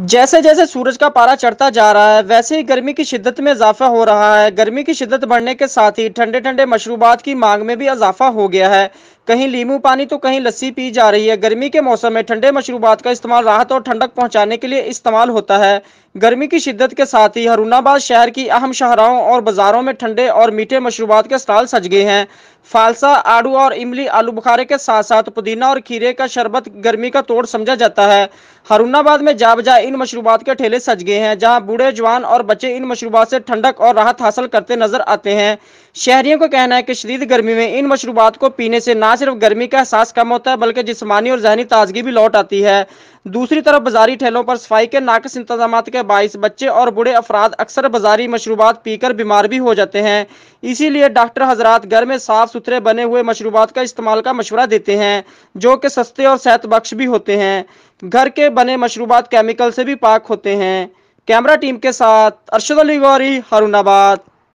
जैसे जैसे सूरज का पारा चढ़ता जा रहा है वैसे ही गर्मी की शिद्दत में इजाफा हो रहा है गर्मी की शिद्दत बढ़ने के साथ ही ठंडे ठंडे मशरूबात की मांग में भी इजाफा हो गया है कहीं लीमू पानी तो कहीं लस्सी पी जा रही है गर्मी के मौसम में ठंडे मशरूबात का इस्तेमाल राहत और ठंडक पहुंचाने के लिए इस्तेमाल होता है गर्मी की शिद्दत के साथ ही हरुणाबाद शहर की अहम शहराओं और बाजारों में ठंडे और मीठे मशरूबात के स्टॉल सज गए हैं फालसा आड़ू और इमली आलू बुखारे के साथ साथ पुदीना और खीरे का शरबत गर्मी का तोड़ समझा जाता है हरुणाबाद में जा बजा इन मशरूबात के ठेले सज गए हैं जहां बूढ़े जवान और बच्चे इन मशरूबात से ठंडक और राहत हासिल करते नजर आते हैं शहरियों का कहना है कि शदीद गर्मी में इन मशरूबात को पीने से ना ना सिर्फ गर्मी का एहसास कम होता है बल्कि जिसमानी और जहनी ताजगी भी लौट आती है दूसरी तरफ बाजारी ठेलों पर सफाई के नाकस इंतजाम के बायस बच्चे और बुढ़े अफराद अक्सर बाजारी मशरूबात पीकर बीमार भी हो जाते हैं इसीलिए डॉक्टर हजरात घर में साफ सुथरे बने हुए मशरूबात का इस्तेमाल का मशवरा देते हैं जो कि सस्ते और सेहत बख्श भी होते हैं घर के बने मशरूबात केमिकल से भी पाक होते हैं कैमरा टीम के साथ अरशद अली गौरी हरुणाबाद